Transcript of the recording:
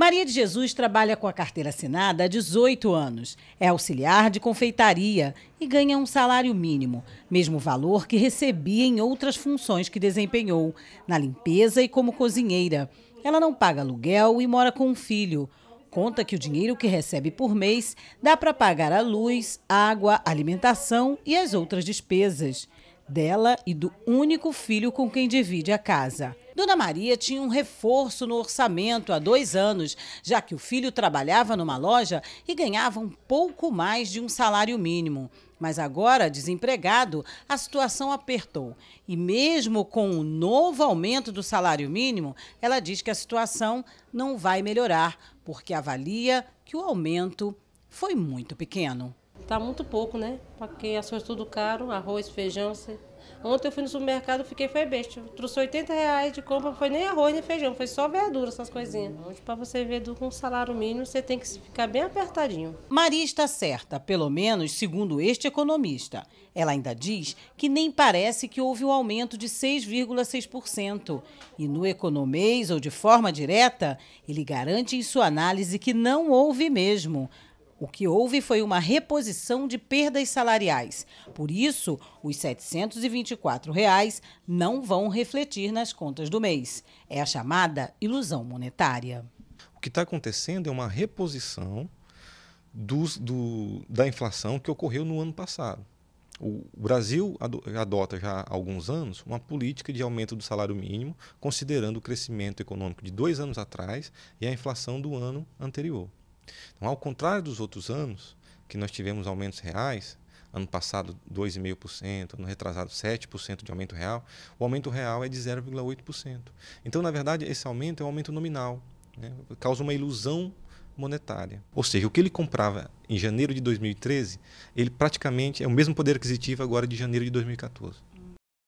Maria de Jesus trabalha com a carteira assinada há 18 anos, é auxiliar de confeitaria e ganha um salário mínimo, mesmo valor que recebia em outras funções que desempenhou, na limpeza e como cozinheira. Ela não paga aluguel e mora com um filho. Conta que o dinheiro que recebe por mês dá para pagar a luz, água, alimentação e as outras despesas. Dela e do único filho com quem divide a casa. Dona Maria tinha um reforço no orçamento há dois anos, já que o filho trabalhava numa loja e ganhava um pouco mais de um salário mínimo. Mas agora, desempregado, a situação apertou. E mesmo com o um novo aumento do salário mínimo, ela diz que a situação não vai melhorar, porque avalia que o aumento foi muito pequeno. Tá muito pouco, né? Porque as coisas tudo caro, arroz, feijão. Ontem eu fui no supermercado, fiquei foi besta. trouxe 80 reais de compra, não foi nem arroz nem feijão, foi só verdura, essas coisinhas. Hoje, uhum. tipo, para você ver com um salário mínimo, você tem que ficar bem apertadinho. Maria está certa, pelo menos segundo este economista. Ela ainda diz que nem parece que houve um aumento de 6,6%. E no Economês, ou de forma direta, ele garante em sua análise que não houve mesmo o que houve foi uma reposição de perdas salariais. Por isso, os R$ 724 reais não vão refletir nas contas do mês. É a chamada ilusão monetária. O que está acontecendo é uma reposição dos, do, da inflação que ocorreu no ano passado. O Brasil adota já há alguns anos uma política de aumento do salário mínimo, considerando o crescimento econômico de dois anos atrás e a inflação do ano anterior. Então, ao contrário dos outros anos, que nós tivemos aumentos reais, ano passado 2,5%, ano retrasado 7% de aumento real, o aumento real é de 0,8%. Então, na verdade, esse aumento é um aumento nominal, né? causa uma ilusão monetária. Ou seja, o que ele comprava em janeiro de 2013, ele praticamente é o mesmo poder aquisitivo agora de janeiro de 2014.